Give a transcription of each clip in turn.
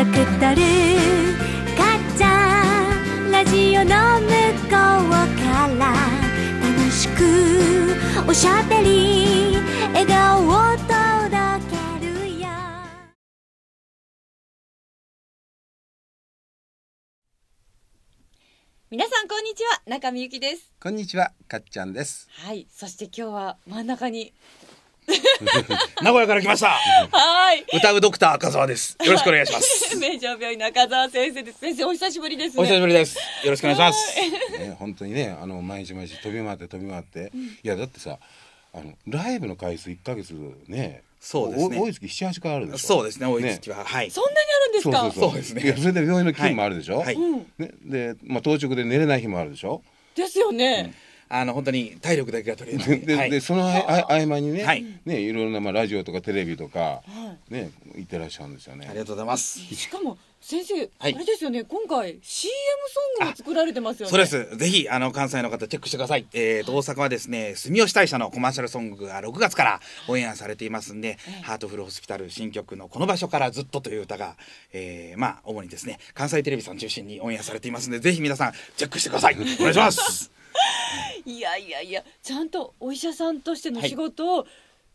とくだるかっちゃんラジオの向こうから楽しくおしゃべり笑顔を届けるよなさんこんにちは中見ゆきですこんにちはかっちゃんですはいそして今日は真ん中に名古屋から来ました。はい。歌うドクター赤澤です。よろしくお願いします。名城病院中澤先生です。先生お久しぶりです、ね、お久しぶりです。よろしくお願いします。ね、本当にね、あの毎日毎日飛び回って飛び回って、うん、いやだってさ、あのライブの回数一ヶ月ね。そうですね。多い月七八回あるでしょ。そうですね。多い月は、ね、はい。そんなにあるんですか。そうですね。それで病院の勤務もあるでしょ。はい。はい、ね、で、まあ当直で寝れない日もあるでしょ。ですよね。うんあの本当に体力だけが取りえ で,、でその合間にね,、はい、ねいろなまあラジオとかテレビとか、ねいってらっしゃるんですよね。ありがとうございます。しかも先生、あれですよね今回 CM ソングも作られてますよね。そうですぜひあの関西の方チェックしてください。えー、と大阪はですね住吉大社のコマーシャルソングが6月からオンエアされていますんで、ハートフルホスピタル新曲のこの場所からずっとという歌が、えー、まあ主にですね関西テレビさん中心にオンエアされていますんでぜひ皆さんチェックしてください。お願いします。いやいやいやちゃんとお医者さんとしての仕事を、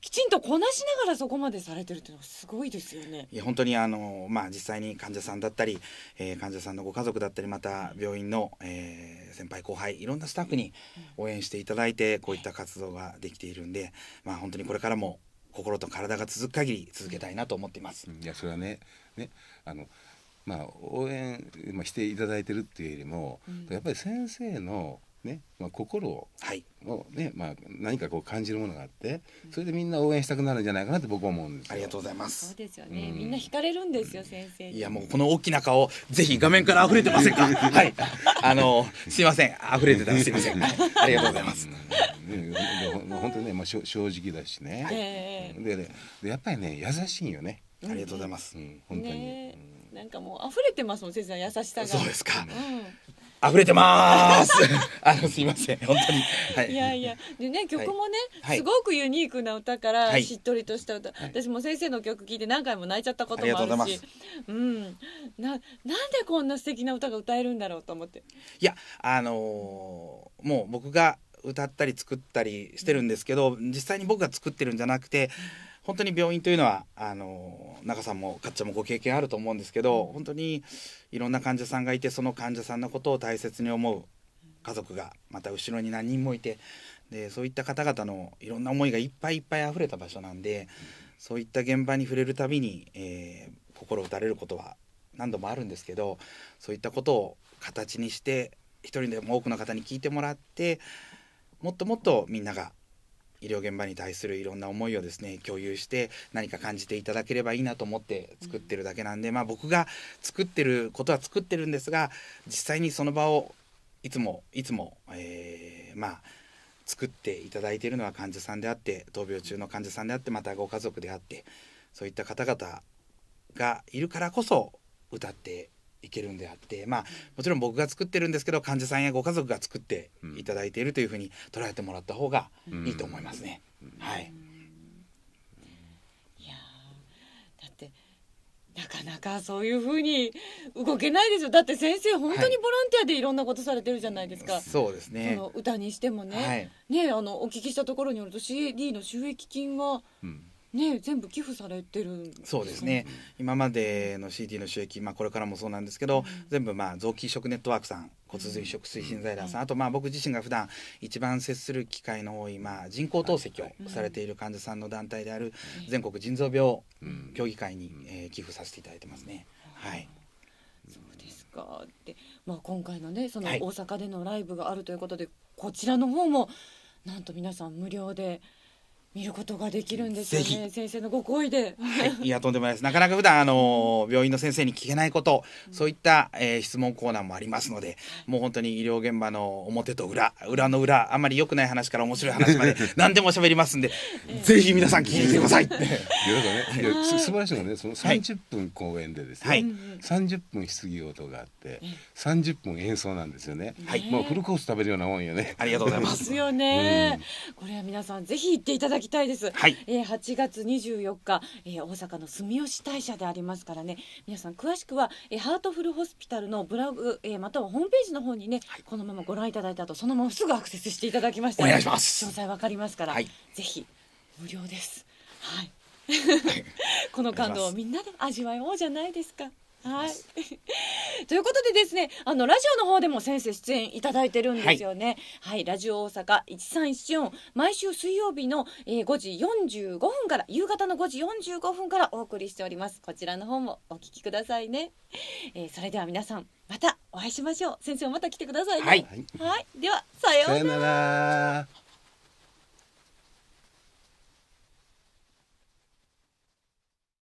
きちんとこなしながらそこまでされてるっていうのはすごいですよね。いや本当にあのまあ実際に患者さんだったり、えー、患者さんのご家族だったりまた病院の、えー、先輩後輩いろんなスタッフに応援していただいてこういった活動ができているんで、まあ本当にこれからも心と体が続く限り続けたいなと思っています。いやそれはねねあのまあ応援していただいてるっていうよりも、やっぱり先生のねまあ、心を,、はいねまあ、何かこう感じるものがあってそれでみんな応援したくなるんじゃないかなって僕は思うんですありがとうございますそうですよね、みんな惹かれるんですよ先生いやもうこの大きな顔ぜひ画面から溢れてませんか はいあのすいません溢れてたすいません、ありがとうございます本当にね、まあ、正直だしね、えー、ででやっぱりね優しいよねありがとうございます、うん、本当に、ね、なんかもう溢れてますもん先生の優しさがそうですか、うん溢れてます あのすいません本当に、はい、いやいやでね曲もね、はい、すごくユニークな歌から、はい、しっとりとした歌、私も先生の曲聞いて何回も泣いちゃったこともあるしうんななんでこんな素敵な歌が歌えるんだろうと思っていやあのー、もう僕が歌ったり作ったりしてるんですけど実際に僕が作ってるんじゃなくて本当に病院というのはあの中さんもかっちゃんもご経験あると思うんですけど本当にいろんな患者さんがいてその患者さんのことを大切に思う家族がまた後ろに何人もいてでそういった方々のいろんな思いがいっぱいいっぱい溢れた場所なんでそういった現場に触れるたびに、えー、心打たれることは何度もあるんですけどそういったことを形にして一人でも多くの方に聞いてもらってもっともっとみんなが医療現場に対するいろんな思いをですね共有して何か感じていただければいいなと思って作ってるだけなんで、まあ、僕が作ってることは作ってるんですが実際にその場をいつもいつも、えー、まあ作っていただいているのは患者さんであって闘病中の患者さんであってまたご家族であってそういった方々がいるからこそ歌っていけるんであってまあもちろん僕が作ってるんですけど患者さんやご家族が作っていただいているというふうに捉えてもらった方がいいと思いますね。はい、いやだってなかなかそういうふうに動けないですよだって先生本当にボランティアでいろんなことされてるじゃないですか、はい、そうですねその歌にしてもねはい、ねあのお聞きしたところによると CD の収益金は、うんね、全部寄付されてるそうですね、今までの c d の収益、まあ、これからもそうなんですけど、うん、全部、まあ、臓器移植ネットワークさん骨髄移植推進財団さん、うん、あとまあ僕自身が普段一番接する機会の多い、まあ、人工透析をされている患者さんの団体である全国腎臓病協議会に、えー、寄付させていただいてますね。はい、そうですかで、まあ、今回のねその大阪でのライブがあるということで、はい、こちらの方もなんと皆さん無料で。見ることができるんですよね先生のご好意で、はい、いやとんでもないですなかなか普段あの病院の先生に聞けないこと、うん、そういった、えー、質問コーナーもありますので、うん、もう本当に医療現場の表と裏裏の裏あんまり良くない話から面白い話まで 何でも喋りますんで、えー、ぜひ皆さん聞いてください 素晴らしいのねその30分公演でですね、はい、30分質疑応答があって30分演奏なんですよね、はい、もうフルコース食べるようなもんよねありがとうございますよね、うん、これは皆さんぜひ行っていただききたいです、はい、えー、8月24日、えー、大阪の住吉大社でありますからね皆さん詳しくは、えー、ハートフルホスピタルのブログ、えー、またはホームページの方にね、はい、このままご覧いただいたとそのまますぐアクセスしていただきましたお願いします詳細わかりますから、はい、ぜひ無料ですはい この感動をみんなで味わおうじゃないですかはい。ということでですね、あの、ラジオの方でも先生出演いただいてるんですよね。はい、はい、ラジオ大阪1314、毎週水曜日の、えー、5時45分から、夕方の5時45分からお送りしております。こちらの方もお聞きくださいね。えー、それでは皆さん、またお会いしましょう。先生また来てくださいね。はい。はい、では、さようなら。